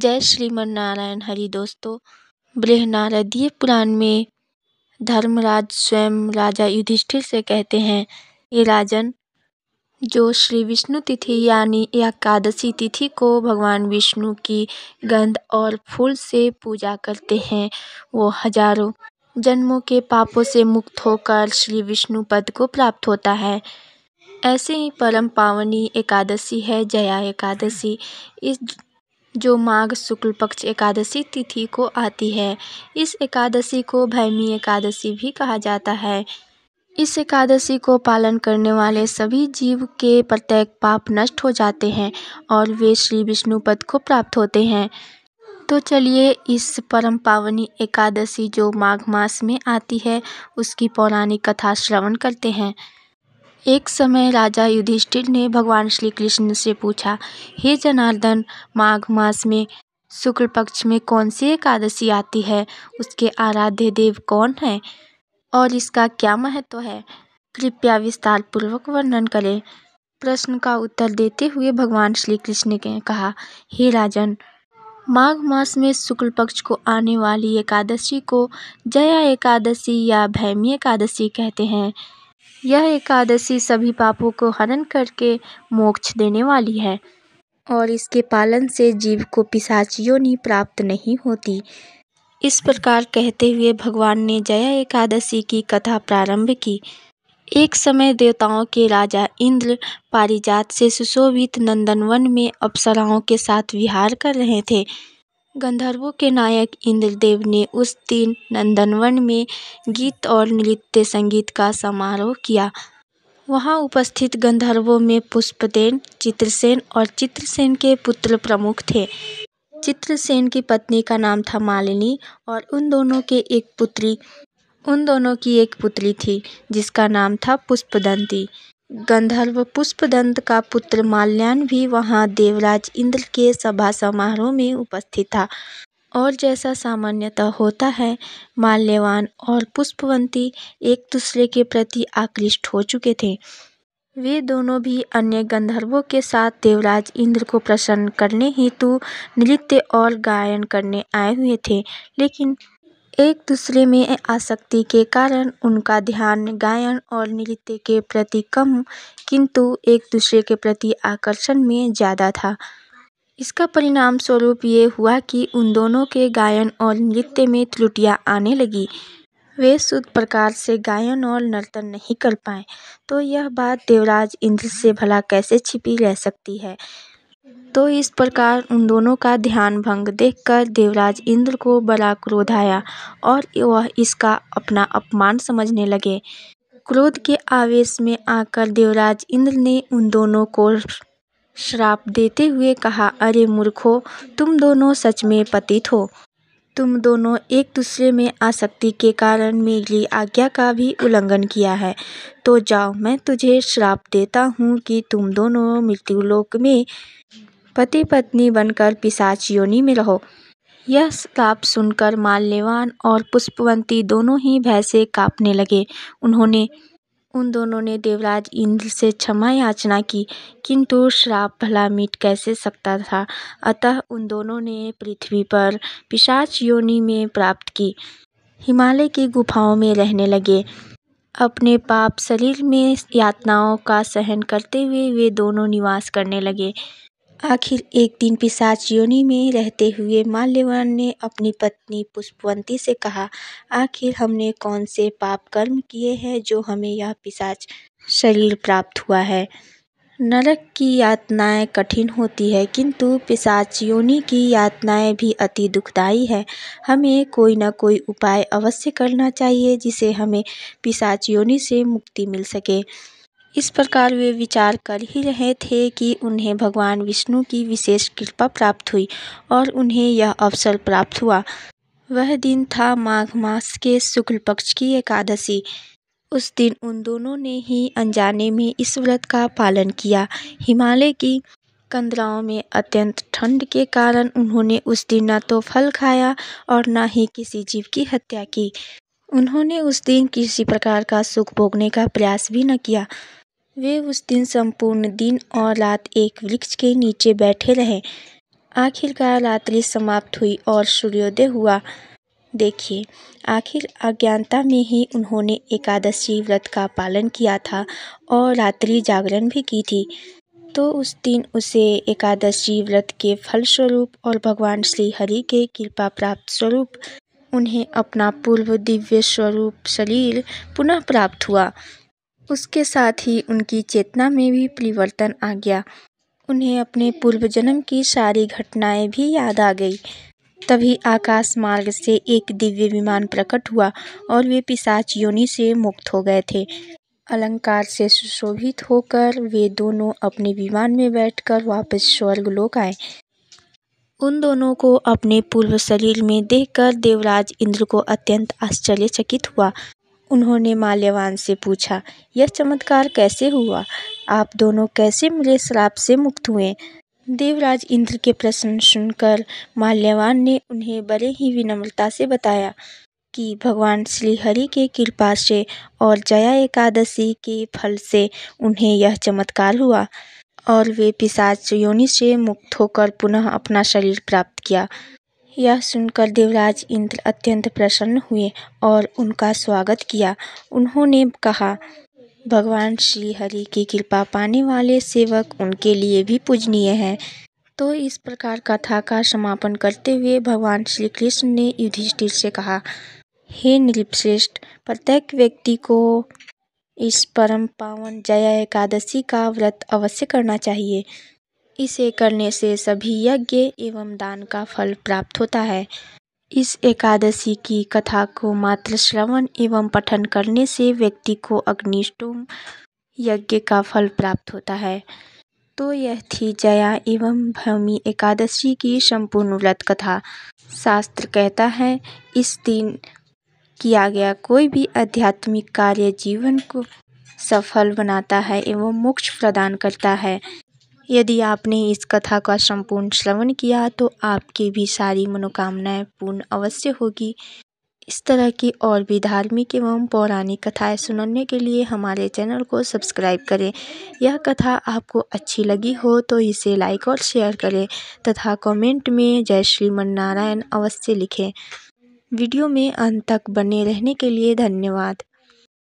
जय श्रीमनारायण नारायण हरि दोस्तों बृहनारदीय पुराण में धर्मराज स्वयं राजा युधिष्ठिर से कहते हैं ये राजन जो श्री विष्णु तिथि यानी एकादशी तिथि को भगवान विष्णु की गंध और फूल से पूजा करते हैं वो हजारों जन्मों के पापों से मुक्त होकर श्री विष्णु पद को प्राप्त होता है ऐसे ही परम पावनी एकादशी है जया एकादशी इस जो माघ शुक्ल पक्ष एकादशी तिथि को आती है इस एकादशी को भैमी एकादशी भी कहा जाता है इस एकादशी को पालन करने वाले सभी जीव के प्रत्येक पाप नष्ट हो जाते हैं और वे श्री विष्णु पद को प्राप्त होते हैं तो चलिए इस परम पावनी एकादशी जो माघ मास में आती है उसकी पौराणिक कथा श्रवण करते हैं एक समय राजा युधिष्ठिर ने भगवान श्री कृष्ण से पूछा हे जनार्दन माघ मास में शुक्ल पक्ष में कौन सी एकादशी आती है उसके आराध्य देव कौन हैं और इसका क्या महत्व है कृपया विस्तार पूर्वक वर्णन करें प्रश्न का उत्तर देते हुए भगवान श्री कृष्ण ने कहा हे राजन माघ मास में शुक्ल पक्ष को आने वाली एकादशी को जया एकादशी या भैमी एकादशी कहते हैं यह एकादशी सभी पापों को हनन करके मोक्ष देने वाली है और इसके पालन से जीव को पिशाचियोनि प्राप्त नहीं होती इस प्रकार कहते हुए भगवान ने जया एकादशी की कथा प्रारंभ की एक समय देवताओं के राजा इंद्र पारिजात से सुशोभित नंदनवन में अप्सराओं के साथ विहार कर रहे थे गंधर्वों के नायक इंद्रदेव ने उस दिन नंदनवन में गीत और नृत्य संगीत का समारोह किया वहाँ उपस्थित गंधर्वों में पुष्पदेन चित्रसेन और चित्रसेन के पुत्र प्रमुख थे चित्रसेन की पत्नी का नाम था मालिनी और उन दोनों के एक पुत्री उन दोनों की एक पुत्री थी जिसका नाम था पुष्पदंती गंधर्व पुष्पदंत का पुत्र माल्यान भी वहाँ देवराज इंद्र के सभा समारोह में उपस्थित था और जैसा सामान्यतः होता है माल्यवान और पुष्पवंती एक दूसरे के प्रति आकृष्ट हो चुके थे वे दोनों भी अन्य गंधर्वों के साथ देवराज इंद्र को प्रसन्न करने हेतु नृत्य और गायन करने आए हुए थे लेकिन एक दूसरे में आसक्ति के कारण उनका ध्यान गायन और नृत्य के प्रति कम किंतु एक दूसरे के प्रति आकर्षण में ज़्यादा था इसका परिणाम स्वरूप ये हुआ कि उन दोनों के गायन और नृत्य में त्रुटियाँ आने लगी वे शुद्ध प्रकार से गायन और नर्तन नहीं कर पाए तो यह बात देवराज इंद्र से भला कैसे छिपी रह सकती है तो इस प्रकार उन दोनों का ध्यान भंग देखकर देवराज इंद्र को बड़ा क्रोध आया और वह इसका अपना अपमान समझने लगे क्रोध के आवेश में आकर देवराज इंद्र ने उन दोनों को श्राप देते हुए कहा अरे मूर्खों तुम दोनों सच में पतित हो तुम दोनों एक दूसरे में आसक्ति के कारण मेरी आज्ञा का भी उल्लंघन किया है तो जाओ मैं तुझे श्राप देता हूँ कि तुम दोनों मृत्युलोक में पति पत्नी बनकर पिशाच योनि में रहो यह श्राप सुनकर माल्यवान और पुष्पवंती दोनों ही भय से कांपने लगे उन्होंने उन दोनों ने देवराज इंद्र से क्षमा याचना की किंतु श्राप भला मिट कैसे सकता था अतः उन दोनों ने पृथ्वी पर पिशाच योनि में प्राप्त की हिमालय की गुफाओं में रहने लगे अपने पाप शरीर में यातनाओं का सहन करते हुए वे दोनों निवास करने लगे आखिर एक दिन पिशाच योनि में रहते हुए माल्यवान ने अपनी पत्नी पुष्पवंती से कहा आखिर हमने कौन से पाप कर्म किए हैं जो हमें यह पिशाच शरीर प्राप्त हुआ है नरक की यातनाएं कठिन होती है किंतु पिशाच योनि की यातनाएं भी अति दुखदाई है हमें कोई ना कोई उपाय अवश्य करना चाहिए जिसे हमें पिशाच योनि से मुक्ति मिल सके इस प्रकार वे विचार कर ही रहे थे कि उन्हें भगवान विष्णु की विशेष कृपा प्राप्त हुई और उन्हें यह अवसर प्राप्त हुआ वह दिन था माघ मास के शुक्ल पक्ष की एकादशी उस दिन उन दोनों ने ही अनजाने में इस व्रत का पालन किया हिमालय की कंदराओं में अत्यंत ठंड के कारण उन्होंने उस दिन न तो फल खाया और न ही किसी जीव की हत्या की उन्होंने उस दिन किसी प्रकार का सुख भोगने का प्रयास भी न किया वे उस दिन संपूर्ण दिन और रात एक वृक्ष के नीचे बैठे रहे आखिरकार रात्रि समाप्त हुई और सूर्योदय हुआ देखिए आखिर अज्ञानता में ही उन्होंने एकादशी व्रत का पालन किया था और रात्रि जागरण भी की थी तो उस दिन उसे एकादशी व्रत के फलस्वरूप और भगवान श्री हरि के कृपा प्राप्त स्वरूप उन्हें अपना पूर्व दिव्य स्वरूप शरीर पुनः प्राप्त हुआ उसके साथ ही उनकी चेतना में भी परिवर्तन आ गया उन्हें अपने पूर्व जन्म की सारी घटनाएं भी याद आ गई तभी आकाश मार्ग से एक दिव्य विमान प्रकट हुआ और वे पिशाच योनि से मुक्त हो गए थे अलंकार से सुशोभित होकर वे दोनों अपने विमान में बैठकर वापस स्वर्ग लोक आए उन दोनों को अपने पूर्व शरीर में देखकर देवराज इंद्र को अत्यंत आश्चर्यचकित हुआ उन्होंने माल्यवान से पूछा यह चमत्कार कैसे हुआ आप दोनों कैसे मिले श्राप से मुक्त हुए देवराज इंद्र के प्रश्न सुनकर माल्यवान ने उन्हें बड़े ही विनम्रता से बताया कि भगवान श्री हरि के कृपा से और जया एकादशी के फल से उन्हें यह चमत्कार हुआ और वे पिशाच योनि से मुक्त होकर पुनः अपना शरीर प्राप्त किया यह सुनकर देवराज इंद्र अत्यंत प्रसन्न हुए और उनका स्वागत किया उन्होंने कहा भगवान श्री हरि की कृपा पाने वाले सेवक उनके लिए भी पूजनीय हैं तो इस प्रकार कथा का समापन करते हुए भगवान श्री कृष्ण ने युधिष्ठिर से कहा हे नृपश्रेष्ठ प्रत्येक व्यक्ति को इस परम पावन जया एकादशी का व्रत अवश्य करना चाहिए इसे करने से सभी यज्ञ एवं दान का फल प्राप्त होता है इस एकादशी की कथा को मात्र श्रवण एवं पठन करने से व्यक्ति को अग्निष्टोम यज्ञ का फल प्राप्त होता है तो यह थी जया एवं भूमि एकादशी की संपूर्ण व्रत कथा शास्त्र कहता है इस दिन किया गया कोई भी आध्यात्मिक कार्य जीवन को सफल बनाता है एवं मोक्ष प्रदान करता है यदि आपने इस कथा का संपूर्ण श्रवण किया तो आपकी भी सारी मनोकामनाएं पूर्ण अवश्य होगी इस तरह की और भी धार्मिक एवं पौराणिक कथाएं सुनने के लिए हमारे चैनल को सब्सक्राइब करें यह कथा आपको अच्छी लगी हो तो इसे लाइक और शेयर करें तथा कमेंट में जय श्री मन अवश्य लिखें वीडियो में अंत तक बने रहने के लिए धन्यवाद